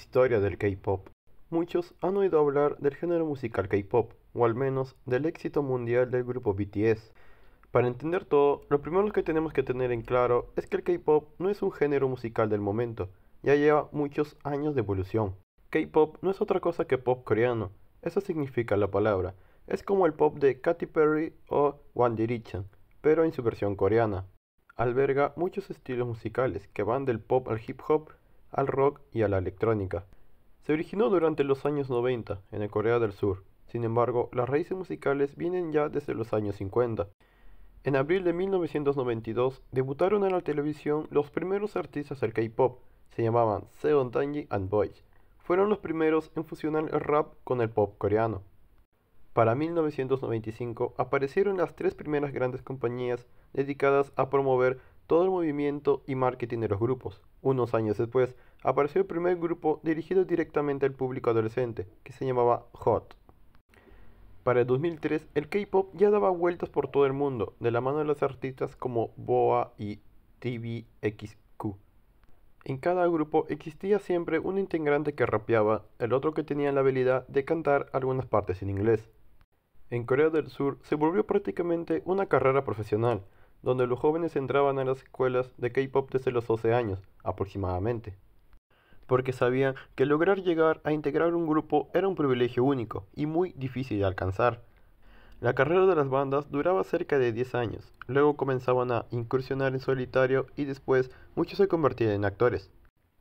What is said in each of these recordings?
Historia del K-Pop. Muchos han oído hablar del género musical K-Pop, o al menos del éxito mundial del grupo BTS. Para entender todo, lo primero que tenemos que tener en claro es que el K-Pop no es un género musical del momento, ya lleva muchos años de evolución. K-Pop no es otra cosa que pop coreano, eso significa la palabra, es como el pop de Katy Perry o One Direction, pero en su versión coreana. Alberga muchos estilos musicales que van del pop al hip hop al rock y a la electrónica. Se originó durante los años 90 en Corea del Sur, sin embargo, las raíces musicales vienen ya desde los años 50. En abril de 1992 debutaron en la televisión los primeros artistas del K-pop, se llamaban Seon Tanji and Boys. Fueron los primeros en fusionar el rap con el pop coreano. Para 1995 aparecieron las tres primeras grandes compañías dedicadas a promover todo el movimiento y marketing de los grupos. Unos años después, apareció el primer grupo dirigido directamente al público adolescente, que se llamaba Hot. Para el 2003, el K-pop ya daba vueltas por todo el mundo, de la mano de los artistas como Boa y TVXQ. En cada grupo existía siempre un integrante que rapeaba, el otro que tenía la habilidad de cantar algunas partes en inglés. En Corea del Sur se volvió prácticamente una carrera profesional, donde los jóvenes entraban a las escuelas de K-Pop desde los 12 años, aproximadamente. Porque sabían que lograr llegar a integrar un grupo era un privilegio único y muy difícil de alcanzar. La carrera de las bandas duraba cerca de 10 años, luego comenzaban a incursionar en solitario y después muchos se convertían en actores.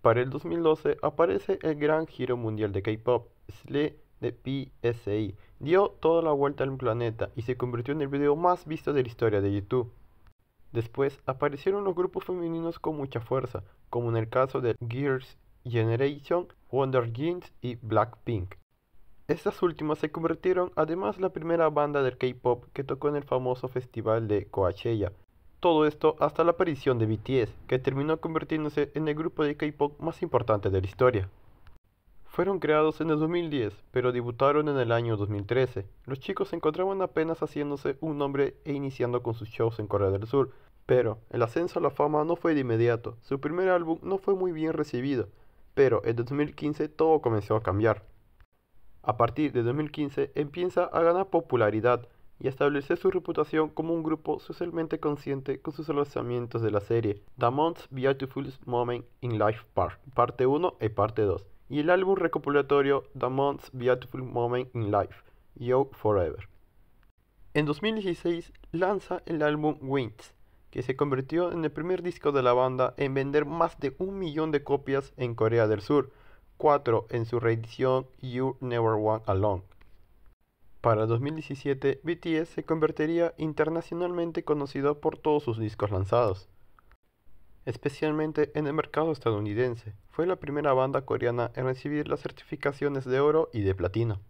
Para el 2012 aparece el gran giro mundial de K-pop, SLE de PSI, dio toda la vuelta al planeta y se convirtió en el video más visto de la historia de YouTube. Después aparecieron los grupos femeninos con mucha fuerza, como en el caso de Girls' Generation, Wonder Jeans y Blackpink. Estas últimas se convirtieron además la primera banda del K-pop que tocó en el famoso festival de Coachella. Todo esto hasta la aparición de BTS, que terminó convirtiéndose en el grupo de K-pop más importante de la historia. Fueron creados en el 2010, pero debutaron en el año 2013. Los chicos se encontraban apenas haciéndose un nombre e iniciando con sus shows en Corea del Sur, pero el ascenso a la fama no fue de inmediato. Su primer álbum no fue muy bien recibido, pero en 2015 todo comenzó a cambiar. A partir de 2015 empieza a ganar popularidad y establece su reputación como un grupo socialmente consciente con sus lanzamientos de la serie The Most Beautiful Moment in Life park parte 1 y parte 2 y el álbum recopilatorio The Most Beautiful Moment in Life, Yo Forever. En 2016 lanza el álbum Wings, que se convirtió en el primer disco de la banda en vender más de un millón de copias en Corea del Sur, cuatro en su reedición You Never Walk Alone. Para 2017, BTS se convertiría internacionalmente conocido por todos sus discos lanzados especialmente en el mercado estadounidense. Fue la primera banda coreana en recibir las certificaciones de oro y de platino.